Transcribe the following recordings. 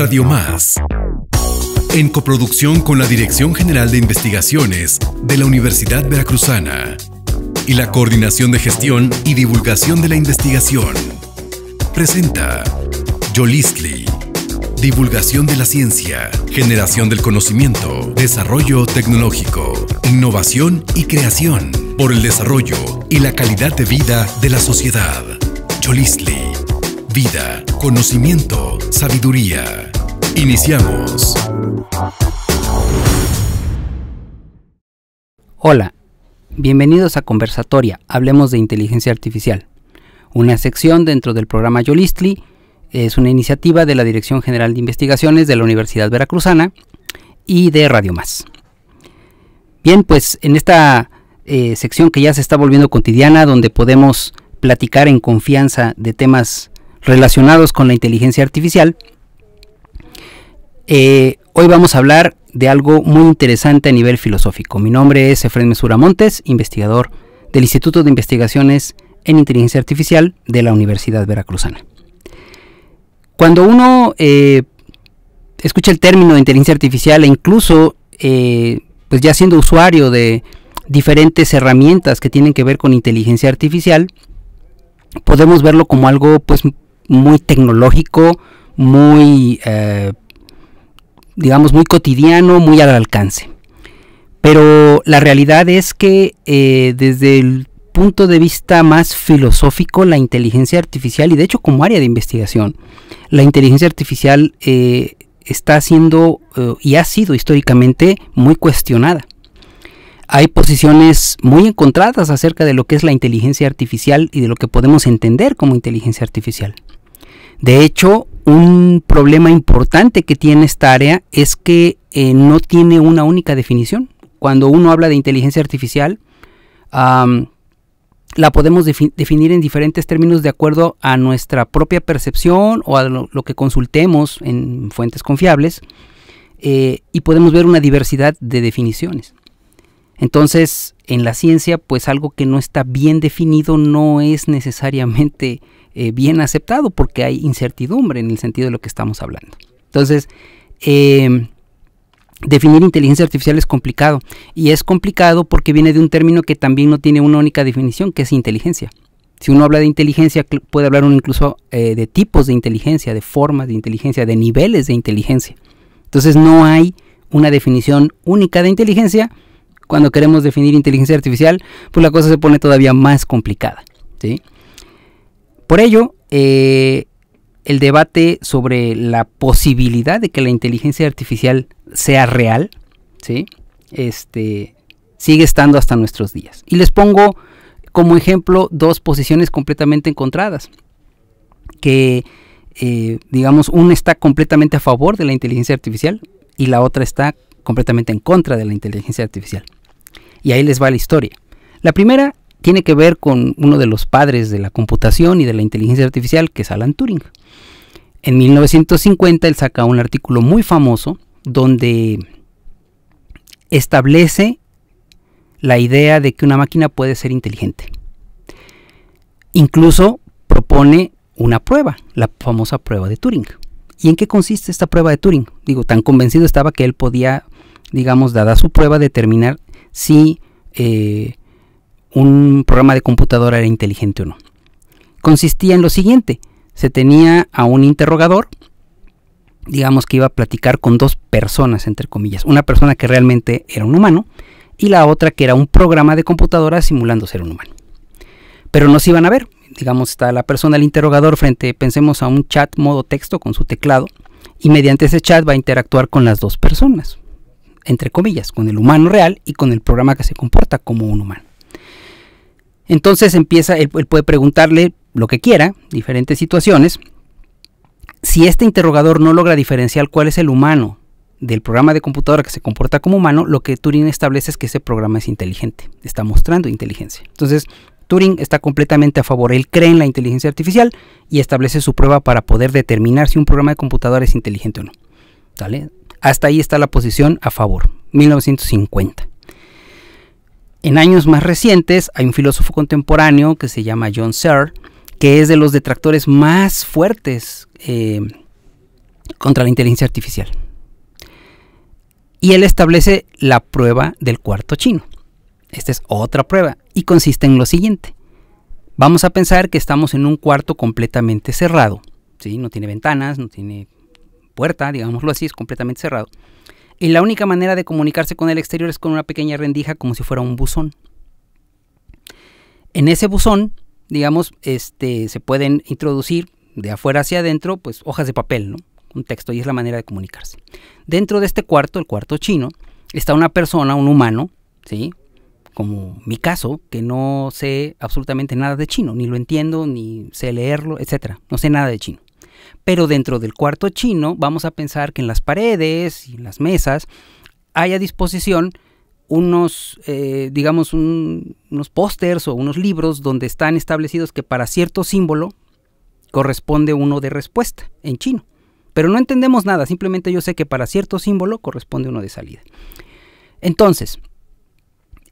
Radio Más. En coproducción con la Dirección General de Investigaciones de la Universidad Veracruzana y la Coordinación de Gestión y Divulgación de la Investigación. Presenta Yolistli. Divulgación de la ciencia, generación del conocimiento, desarrollo tecnológico, innovación y creación por el desarrollo y la calidad de vida de la sociedad. Yolistli vida, conocimiento, sabiduría. Iniciamos. Hola, bienvenidos a Conversatoria, hablemos de inteligencia artificial. Una sección dentro del programa Yolistli es una iniciativa de la Dirección General de Investigaciones de la Universidad Veracruzana y de Radio Más. Bien, pues en esta eh, sección que ya se está volviendo cotidiana, donde podemos platicar en confianza de temas relacionados con la inteligencia artificial, eh, hoy vamos a hablar de algo muy interesante a nivel filosófico. Mi nombre es Efraín Mesura Montes, investigador del Instituto de Investigaciones en Inteligencia Artificial de la Universidad Veracruzana. Cuando uno eh, escucha el término inteligencia artificial e incluso eh, pues ya siendo usuario de diferentes herramientas que tienen que ver con inteligencia artificial, podemos verlo como algo pues muy tecnológico, muy, eh, digamos, muy cotidiano, muy al alcance. Pero la realidad es que eh, desde el punto de vista más filosófico, la inteligencia artificial, y de hecho como área de investigación, la inteligencia artificial eh, está siendo y ha sido históricamente muy cuestionada hay posiciones muy encontradas acerca de lo que es la inteligencia artificial y de lo que podemos entender como inteligencia artificial. De hecho, un problema importante que tiene esta área es que eh, no tiene una única definición. Cuando uno habla de inteligencia artificial, la podemos definir en diferentes términos de acuerdo a nuestra propia percepción o a lo, que consultemos en fuentes confiables eh, y podemos ver una diversidad de definiciones. Entonces, en la ciencia, pues algo que no está bien definido no es necesariamente eh, bien aceptado porque hay incertidumbre en el sentido de lo que estamos hablando. Entonces, em, definir inteligencia artificial es complicado y es complicado porque viene de un término que también no tiene una única definición, que es inteligencia. Si uno habla de inteligencia, puede hablar uno incluso eh, de tipos de inteligencia, de formas de inteligencia, de niveles de inteligencia. Entonces no hay una definición única de inteligencia, cuando queremos definir inteligencia artificial, pues la cosa se pone todavía más complicada. Por ello, eh, el debate sobre la posibilidad de que la inteligencia artificial sea real, ¿sí? este, sigue estando hasta nuestros días. Y les pongo como ejemplo dos posiciones completamente encontradas, que eh, digamos una está completamente a favor de la inteligencia artificial y la otra está completamente en contra de la inteligencia artificial. Y ahí les va la historia. La primera tiene que ver con uno de los padres de la computación y de la inteligencia artificial, que es Alan Turing. En 1950 él saca un artículo muy famoso donde establece la idea de que una máquina puede ser inteligente. Incluso propone una prueba, la famosa prueba de Turing. ¿Y en qué consiste esta prueba de Turing? Digo, tan convencido estaba que él podía, digamos, dada su prueba, determinar si eh, un programa de computadora era inteligente o no. Consistía en lo siguiente, se tenía a un interrogador, digamos que iba a platicar con dos personas, entre comillas, una persona que realmente era un humano y la otra que era un programa de computadora simulando ser un humano. Pero no se iban a ver, digamos, está la persona, el interrogador, frente, pensemos a un chat modo texto con su teclado, y mediante ese chat va a interactuar con las dos personas entre comillas, con el humano real y con el programa que se comporta como un humano. Entonces empieza, él, puede preguntarle lo que quiera, diferentes situaciones. Si este interrogador no logra diferenciar cuál es el humano del programa de computadora que se comporta como humano, lo que Turing establece es que ese programa es inteligente, está mostrando inteligencia. Entonces, Turing está completamente a favor, él cree en la inteligencia artificial y establece su prueba para poder determinar si un programa de computadora es inteligente o no. ¿Sale? Hasta ahí está la posición a favor, 1950. En años más recientes hay un filósofo contemporáneo que se llama John Searle, que es de los detractores más fuertes eh, contra la inteligencia artificial. Y él establece la prueba del cuarto chino. Esta es otra prueba y consiste en lo siguiente. Vamos a pensar que estamos en un cuarto completamente cerrado. ¿sí? No tiene ventanas, no tiene puerta, digámoslo así, es completamente cerrado. Y la única manera de comunicarse con el exterior es con una pequeña rendija como si fuera un buzón. En ese buzón, digamos, este, se pueden introducir de afuera hacia adentro, pues hojas de papel, ¿no? Un texto y es la manera de comunicarse. Dentro de este cuarto, el cuarto chino, está una persona, un humano, ¿sí? Como mi caso, que no sé absolutamente nada de chino, ni lo entiendo, ni sé leerlo, etcétera. No sé nada de chino. Pero dentro del cuarto chino vamos a pensar que en las paredes y en las mesas hay a disposición unos, eh, digamos, unos pósters o unos libros donde están establecidos que para cierto símbolo corresponde uno de respuesta en chino. Pero no entendemos nada, simplemente yo sé que para cierto símbolo corresponde uno de salida. Entonces,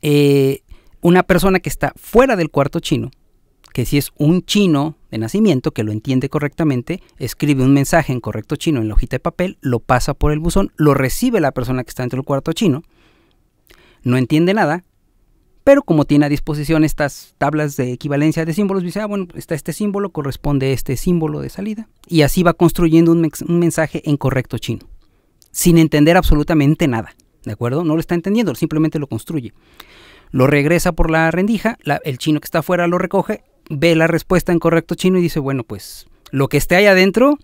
eh, una persona que está fuera del cuarto chino que si es un chino de nacimiento que lo entiende correctamente, escribe un mensaje en correcto chino en la hojita de papel, lo pasa por el buzón, lo recibe la persona que está dentro del cuarto chino, no entiende nada, pero como tiene a disposición estas tablas de equivalencia de símbolos, dice, ah, bueno, está este símbolo, corresponde a este símbolo de salida, y así va construyendo un, mensaje en correcto chino, sin entender absolutamente nada, ¿de acuerdo? No lo está entendiendo, simplemente lo construye. Lo regresa por la rendija, el chino que está afuera lo recoge, ve la respuesta en correcto chino y dice, bueno, pues lo que esté ahí adentro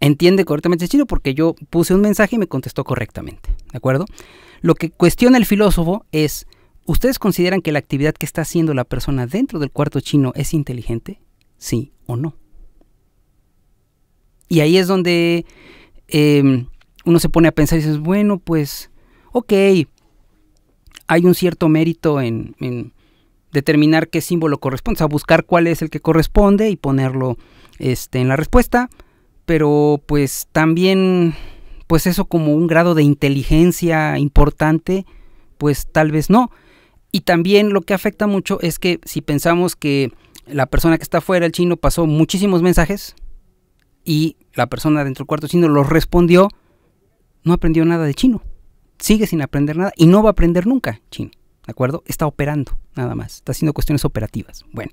entiende correctamente chino porque yo puse un mensaje y me contestó correctamente, ¿de acuerdo? Lo que cuestiona el filósofo es, ¿ustedes consideran que la actividad que está haciendo la persona dentro del cuarto chino es inteligente? Sí o no. Y ahí es donde em, uno se pone a pensar y dices, bueno, pues, ok, hay un cierto mérito en determinar qué símbolo corresponde, o sea, buscar cuál es el que corresponde y ponerlo este, en la respuesta, pero pues también, pues eso como un grado de inteligencia importante, pues tal vez no. Y también lo que afecta mucho es que si pensamos que la persona que está afuera, el chino, pasó muchísimos mensajes y la persona dentro del cuarto chino los respondió, no aprendió nada de chino, sigue sin aprender nada y no va a aprender nunca chino. ¿de acuerdo? Está operando, nada más, está haciendo cuestiones operativas. Bueno,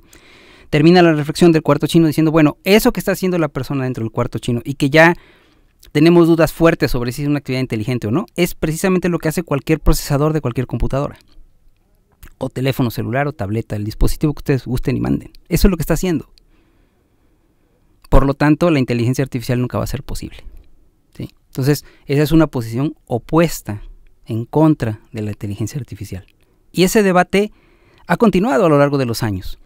termina la reflexión del cuarto chino diciendo, bueno, eso que está haciendo la persona dentro del cuarto chino y que ya tenemos dudas fuertes sobre si es una actividad inteligente o no, es precisamente lo que hace cualquier procesador de cualquier computadora o teléfono celular o tableta, el dispositivo que ustedes gusten y manden. Eso es lo que está haciendo. Por lo tanto, la inteligencia artificial nunca va a ser posible. Entonces, esa es una posición opuesta, en contra de la inteligencia artificial. Y ese debate ha continuado a lo largo de los años.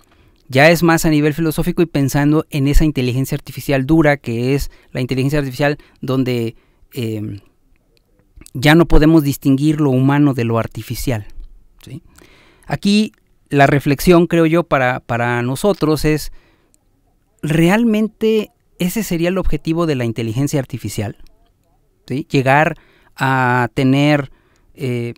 Ya es más a nivel filosófico y pensando en esa inteligencia artificial dura que es la inteligencia artificial donde em, ya no podemos distinguir lo humano de lo artificial. Aquí la reflexión, creo yo, para, para nosotros es, ¿realmente ese sería el objetivo de la inteligencia artificial? Llegar a tener eh,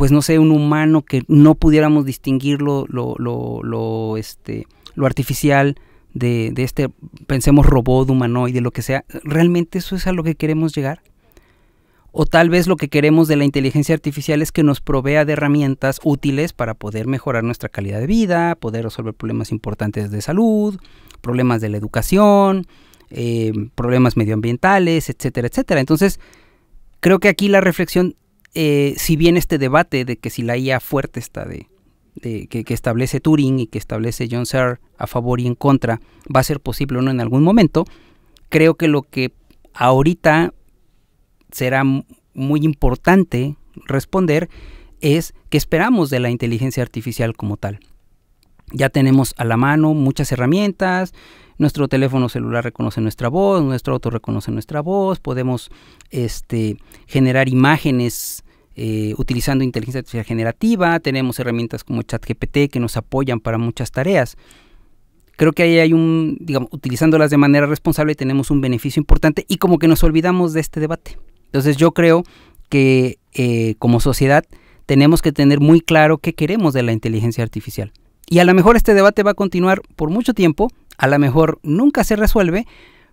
pues no sé, un humano que no pudiéramos distinguir lo, este, lo artificial de, este, pensemos, robot humanoide, lo que sea, ¿realmente eso es a lo que queremos llegar? O tal vez lo que queremos de la inteligencia artificial es que nos provea de herramientas útiles para poder mejorar nuestra calidad de vida, poder resolver problemas importantes de salud, problemas de la educación, eh, problemas medioambientales, etcétera, etcétera. Entonces, creo que aquí la reflexión eh, si bien este debate de que si la IA fuerte está de, que, establece Turing y que establece John Searle a favor y en contra va a ser posible o no en algún momento, creo que lo que ahorita será muy importante responder es que esperamos de la inteligencia artificial como tal ya tenemos a la mano muchas herramientas. Nuestro teléfono celular reconoce nuestra voz, nuestro auto reconoce nuestra voz, podemos este, generar imágenes eh, utilizando inteligencia artificial generativa, tenemos herramientas como ChatGPT que nos apoyan para muchas tareas. Creo que ahí hay un, digamos, utilizándolas de manera responsable tenemos un beneficio importante y como que nos olvidamos de este debate. Entonces yo creo que eh, como sociedad tenemos que tener muy claro qué queremos de la inteligencia artificial. Y a lo mejor este debate va a continuar por mucho tiempo, a lo mejor nunca se resuelve,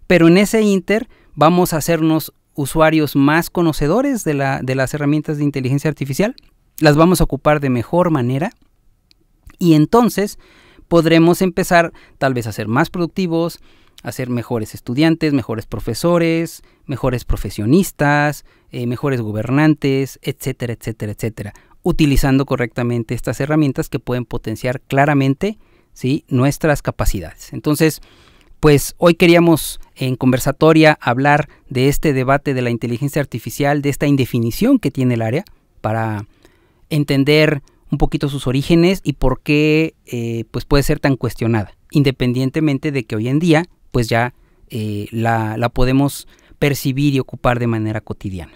pero en ese inter vamos a hacernos usuarios más conocedores de, las herramientas de inteligencia artificial, las vamos a ocupar de mejor manera y entonces podremos empezar tal vez a ser más productivos, a ser mejores estudiantes, mejores profesores, mejores profesionistas, eh, mejores gobernantes, etcétera, etcétera, etcétera utilizando correctamente estas herramientas que pueden potenciar claramente ¿sí? nuestras capacidades. Entonces, pues hoy queríamos en conversatoria hablar de este debate de la inteligencia artificial, de esta indefinición que tiene el área, para entender un poquito sus orígenes y por qué eh, pues puede ser tan cuestionada, independientemente de que hoy en día pues ya eh, la podemos percibir y ocupar de manera cotidiana.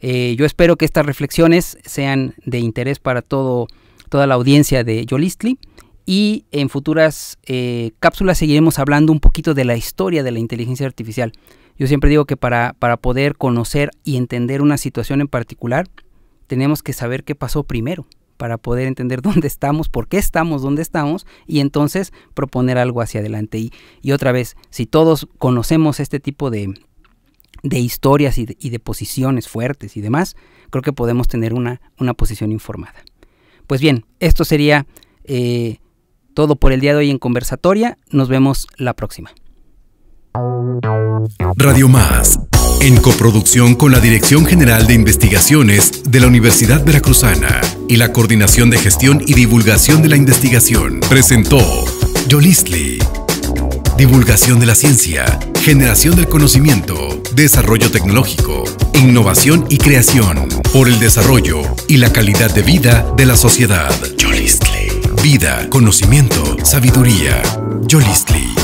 Eh, yo espero que estas reflexiones sean de interés para todo, toda la audiencia de Yolistli y en futuras eh, cápsulas seguiremos hablando un poquito de la historia de la inteligencia artificial. Yo siempre digo que para, para poder conocer y entender una situación en particular, tenemos que saber qué pasó primero para poder entender dónde estamos, por qué estamos dónde estamos y entonces proponer algo hacia adelante. y otra vez, si todos conocemos este tipo de, de historias y de, posiciones fuertes y demás, creo que podemos tener una, una posición informada. Pues bien, esto sería eh, todo por el día de hoy en Conversatoria. Nos vemos la próxima. Radio Más, en coproducción con la Dirección General de Investigaciones de la Universidad Veracruzana y la Coordinación de Gestión y Divulgación de la Investigación, presentó Yolistli. Divulgación de la ciencia, generación del conocimiento desarrollo tecnológico, innovación y creación, por el desarrollo y la calidad de vida de la sociedad. Yolistli. Vida, conocimiento, sabiduría. Yolistli.